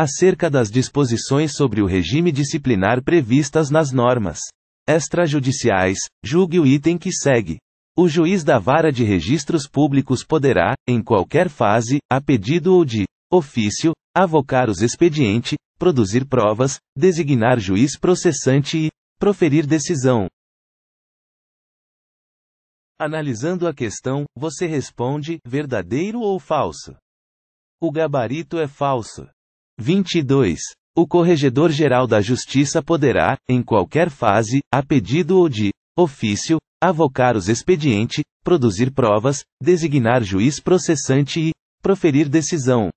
acerca das disposições sobre o regime disciplinar previstas nas normas extrajudiciais, julgue o item que segue. O juiz da vara de registros públicos poderá, em qualquer fase, a pedido ou de ofício, avocar os expediente, produzir provas, designar juiz processante e proferir decisão. Analisando a questão, você responde verdadeiro ou falso? O gabarito é falso. 22. O Corregedor-Geral da Justiça poderá, em qualquer fase, a pedido ou de ofício, avocar os expediente, produzir provas, designar juiz processante e proferir decisão